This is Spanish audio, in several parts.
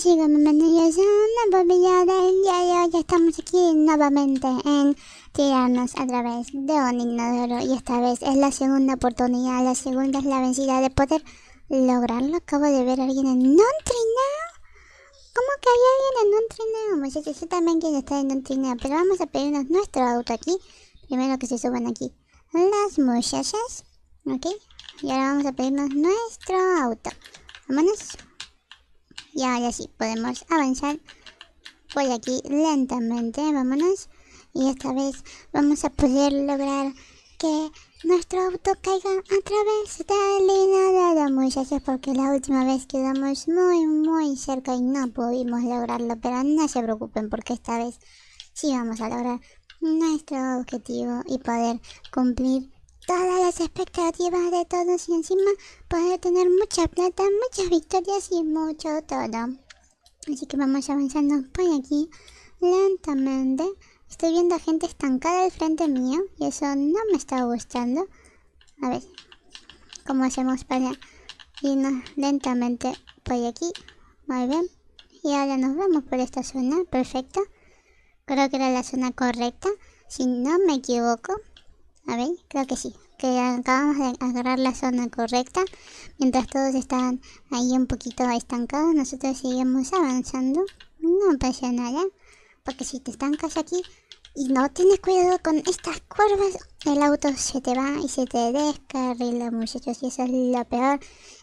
chicos, bienvenidos a un nuevo video del día de hoy. Estamos aquí nuevamente en tirarnos a través de un inodoro y esta vez es la segunda oportunidad, la segunda es la vencida de poder lograrlo. Acabo de ver a alguien en un trineo. ¿Cómo que hay alguien en un trineo? Muchachos, pues yo también quién está en un trineo, pero vamos a pedirnos nuestro auto aquí. Primero que se suban aquí las muchachas, ¿ok? Y ahora vamos a pedirnos nuestro auto. Vámonos. Y ahora sí, podemos avanzar por aquí lentamente. Vámonos. Y esta vez vamos a poder lograr que nuestro auto caiga a través de del muchas gracias porque la última vez quedamos muy, muy cerca y no pudimos lograrlo. Pero no se preocupen porque esta vez sí vamos a lograr nuestro objetivo y poder cumplir todas las expectativas de todos y encima poder tener mucha plata, muchas victorias y mucho todo. Así que vamos avanzando por aquí lentamente. Estoy viendo gente estancada al frente mío y eso no me está gustando. A ver, ¿cómo hacemos para irnos lentamente por aquí? Muy bien. Y ahora nos vamos por esta zona, perfecto. Creo que era la zona correcta, si no me equivoco. A ver, creo que sí. Que acabamos de agarrar la zona correcta. Mientras todos están ahí un poquito estancados, nosotros seguimos avanzando. No pasa nada. Porque si te estancas aquí y no tienes cuidado con estas cuerdas el auto se te va y se te descarrila, muchachos. Y eso es lo peor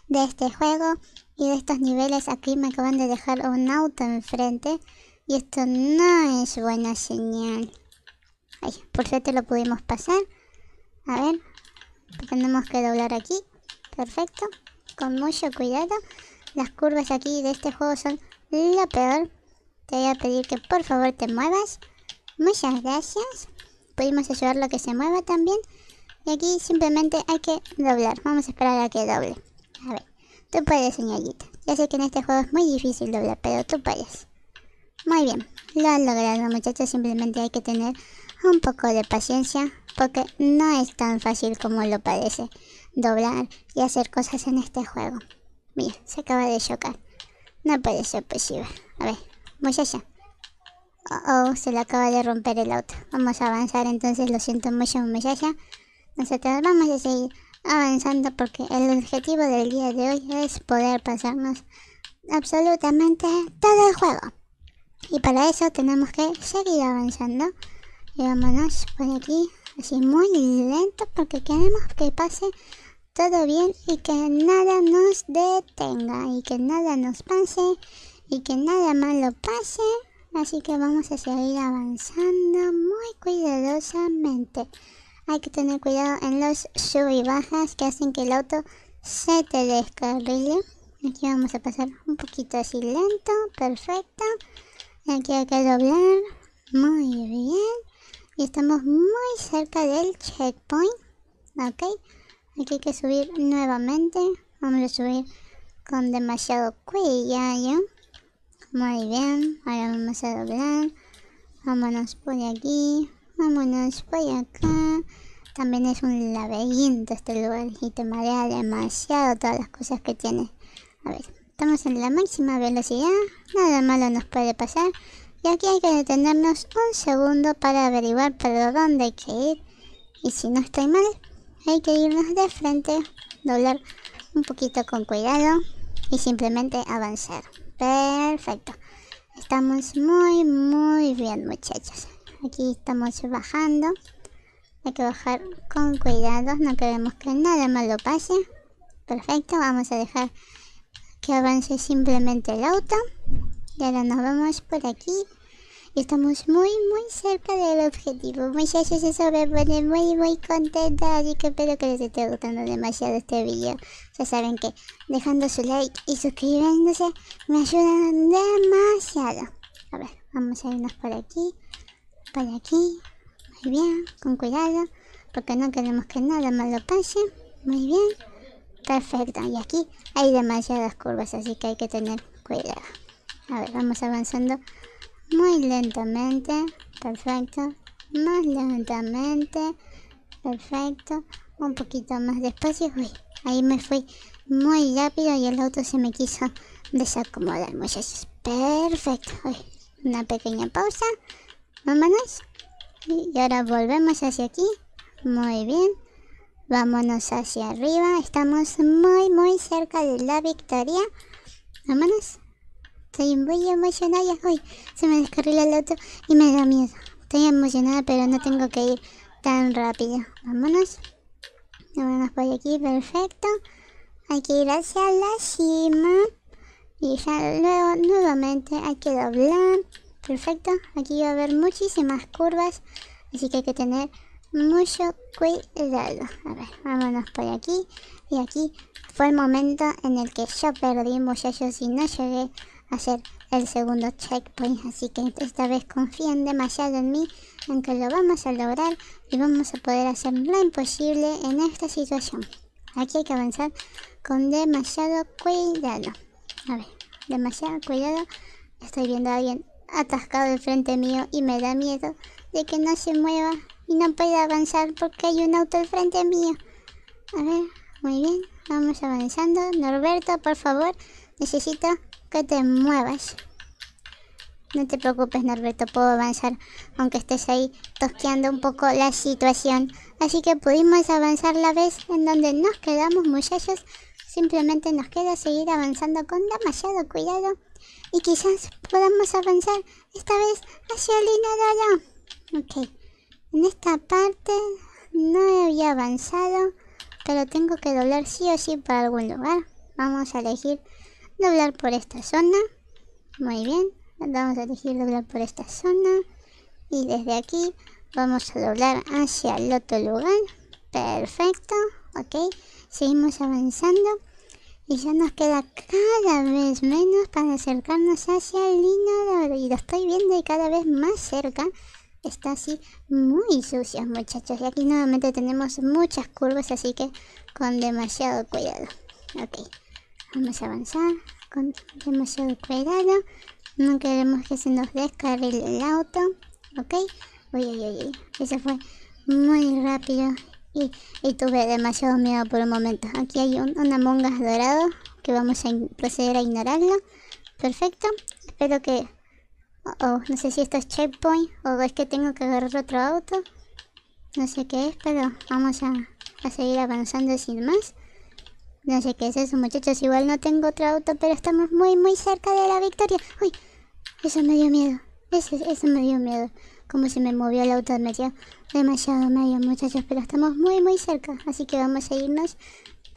de este juego y de estos niveles. Aquí me acaban de dejar un auto enfrente. Y esto no es buena señal. por suerte lo pudimos pasar. A ver, tenemos que doblar aquí. Perfecto. Con mucho cuidado. Las curvas aquí de este juego son lo peor. Te voy a pedir que por favor te muevas. Muchas gracias. Pudimos ayudarlo a que se mueva también. Y aquí simplemente hay que doblar. Vamos a esperar a que doble. A ver, tú puedes, señorita. Ya sé que en este juego es muy difícil doblar, pero tú puedes. Muy bien lo logrado muchachos, simplemente hay que tener un poco de paciencia porque no es tan fácil como lo parece doblar y hacer cosas en este juego. Mira, se acaba de chocar. No puede ser posible. A ver, muchacha. Oh, oh, se le acaba de romper el auto. Vamos a avanzar entonces, lo siento mucho muchacha. Nosotros vamos a seguir avanzando porque el objetivo del día de hoy es poder pasarnos absolutamente todo el juego. Y para eso tenemos que seguir avanzando. Y vámonos por aquí, así muy lento, porque queremos que pase todo bien y que nada nos detenga y que nada nos pase y que nada malo pase. Así que vamos a seguir avanzando muy cuidadosamente. Hay que tener cuidado en los sub y bajas que hacen que el auto se te descarrile. Aquí vamos a pasar un poquito así lento, perfecto aquí hay que doblar muy bien y estamos muy cerca del checkpoint ok aquí hay que subir nuevamente vamos a subir con demasiado cuello muy bien ahora vamos a doblar vámonos por aquí vámonos por acá también es un laberinto este lugar y te marea demasiado todas las cosas que tiene a ver estamos en la máxima velocidad, nada malo nos puede pasar. Y aquí hay que detenernos un segundo para averiguar para dónde hay que ir. Y si no estoy mal, hay que irnos de frente, doblar un poquito con cuidado y simplemente avanzar. Perfecto. Estamos muy, muy bien muchachos. Aquí estamos bajando. Hay que bajar con cuidado, no queremos que nada malo pase. Perfecto, vamos a dejar que avance simplemente el auto. Y ahora nos vamos por aquí. Y estamos muy, muy cerca del objetivo. Muchachos, eso me pone muy, muy contenta. Así que espero que les esté gustando demasiado este vídeo. Ya saben que dejando su like y suscribiéndose me ayudan demasiado. A ver, vamos a irnos por aquí. Por aquí. Muy bien, con cuidado. Porque no queremos que nada malo pase. Muy bien. Perfecto, Y aquí hay demasiadas curvas, así que hay que tener cuidado. A ver, vamos avanzando muy lentamente. Perfecto. Más lentamente. Perfecto. Un poquito más despacio. Uy, ahí me fui muy rápido y el auto se me quiso desacomodar, muchachos. Perfecto. una pequeña pausa. Vámonos. Y ahora volvemos hacia aquí. Muy bien. Vámonos hacia arriba. Estamos muy, muy cerca de la victoria. Vámonos. Estoy muy emocionada. Uy, se me descarrila el auto y me da miedo. Estoy emocionada, pero no tengo que ir tan rápido. Vámonos. Vámonos por aquí. Perfecto. Hay que ir hacia la cima. Y ya luego, nuevamente, hay que doblar. Perfecto. Aquí va a haber muchísimas curvas. Así que hay que tener mucho cuidado. A ver, vámonos por aquí. Y aquí fue el momento en el que yo perdí muchachos y no llegué a hacer el segundo checkpoint. Así que esta vez confíen demasiado en mí, Aunque lo vamos a lograr y vamos a poder hacer lo imposible en esta situación. Aquí hay que avanzar con demasiado cuidado. A ver, demasiado cuidado. Estoy viendo a alguien atascado frente mío y me da miedo de que no se mueva y no puedo avanzar porque hay un auto al frente mío. A ver, muy bien, vamos avanzando. Norberto, por favor, necesito que te muevas. No te preocupes, Norberto, puedo avanzar, aunque estés ahí tosqueando un poco la situación. Así que pudimos avanzar la vez en donde nos quedamos, muchachos. Simplemente nos queda seguir avanzando con demasiado cuidado. Y quizás podamos avanzar esta vez hacia el inodoro. Ok. En esta parte no había avanzado, pero tengo que doblar sí o sí para algún lugar. Vamos a elegir doblar por esta zona. Muy bien, vamos a elegir doblar por esta zona. Y desde aquí vamos a doblar hacia el otro lugar. Perfecto, ok. Seguimos avanzando. Y ya nos queda cada vez menos para acercarnos hacia el oro. Y lo estoy viendo y cada vez más cerca está así muy sucio muchachos. Y aquí nuevamente tenemos muchas curvas, así que con demasiado cuidado. Ok, vamos a avanzar con demasiado cuidado. No queremos que se nos descarrile el auto. Ok, uy, uy, uy, eso fue muy rápido. Y, tuve demasiado miedo por un momento. Aquí hay un, una mongas dorado que vamos a proceder a ignorarlo. Perfecto. Espero que no sé si esto es checkpoint o es que tengo que agarrar otro auto. No sé qué es, pero vamos a, seguir avanzando sin más. No sé qué es eso, muchachos. Igual no tengo otro auto, pero estamos muy, muy cerca de la victoria. Uy, eso me dio miedo. Eso, eso me dio miedo. Como se me movió el auto demasiado, demasiado medio, muchachos. Pero estamos muy, muy cerca. Así que vamos a irnos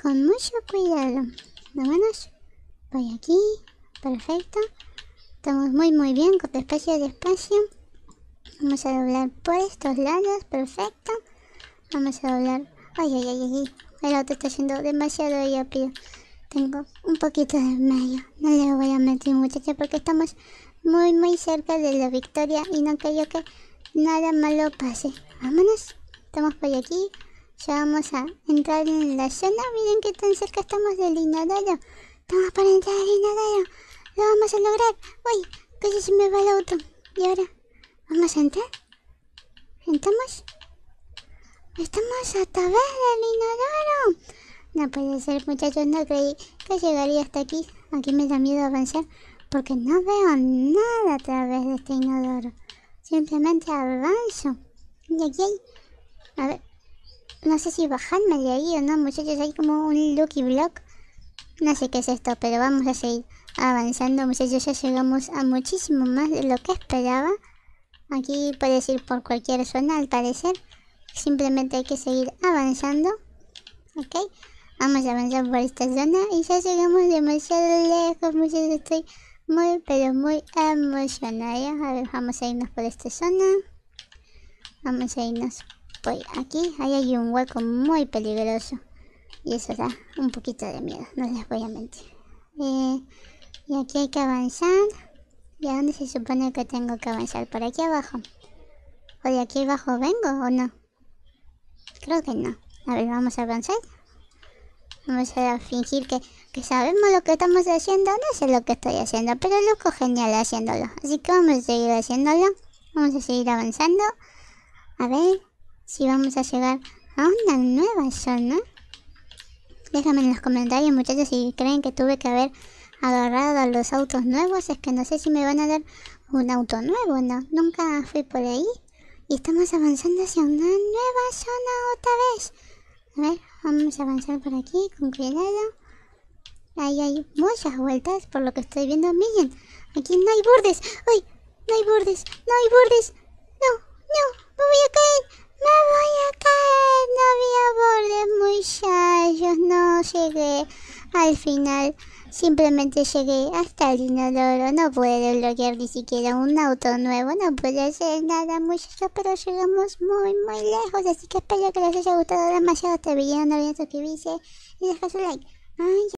con mucho cuidado. manos Voy aquí. Perfecto. Estamos muy muy bien con de espacio Vamos a doblar por estos lados, perfecto. Vamos a doblar... Ay, ay, ay, ay, El auto está yendo demasiado rápido. Tengo un poquito de medio. No le voy a meter, muchachos porque estamos muy muy cerca de la victoria y no creo que nada malo pase. Vámonos. Estamos por aquí. Ya vamos a entrar en la zona. Miren que tan cerca estamos del inodoro. Estamos para entrar al inodoro. Lo vamos a lograr. Uy, casi se me va el auto. Y ahora, vamos a entrar. ¿Entramos? Estamos a través del inodoro. No puede ser, muchachos. No creí que llegaría hasta aquí. Aquí me da miedo avanzar porque no veo nada a través de este inodoro. Simplemente avanzo. Y aquí hay... A ver. No sé si bajarme de ahí o no, muchachos. Hay como un lucky block. No sé qué es esto, pero vamos a seguir avanzando muchachos, ya llegamos a muchísimo más de lo que esperaba. Aquí puedes ir por cualquier zona al parecer. Simplemente hay que seguir avanzando. Ok, vamos a avanzar por esta zona y ya llegamos demasiado lejos muchachos, estoy muy pero muy emocionada. A ver, vamos a irnos por esta zona. Vamos a irnos por aquí. Ahí hay un hueco muy peligroso. Y eso da un poquito de miedo, no les voy a mentir. Eh, y aquí hay que avanzar. ¿Y a dónde se supone que tengo que avanzar? ¿Por aquí abajo? ¿O de aquí abajo vengo o no? Creo que no. A ver, vamos a avanzar. Vamos a fingir que, sabemos lo que estamos haciendo. No sé lo que estoy haciendo, pero loco genial haciéndolo. Así que vamos a seguir haciéndolo. Vamos a seguir avanzando. A ver si vamos a llegar a una nueva zona. Déjame en los comentarios, muchachos, si creen que tuve que haber agarrado a los autos nuevos, es que no sé si me van a dar un auto nuevo, no, nunca fui por ahí. Y estamos avanzando hacia una nueva zona otra vez. A ver, vamos a avanzar por aquí con cuidado. Ahí hay muchas vueltas por lo que estoy viendo. Miren, aquí no hay bordes. ¡Ay! No hay bordes, no hay bordes. No, no, me voy a caer. Me voy a caer. No había bordes, muchachos. No llegué al final. Simplemente llegué hasta el inodoro, no puedo lograr ni siquiera un auto nuevo, no puede hacer nada muchachos, pero llegamos muy muy lejos, así que espero que les haya gustado demasiado este video, no olviden suscribirse y dejar su like. Ay,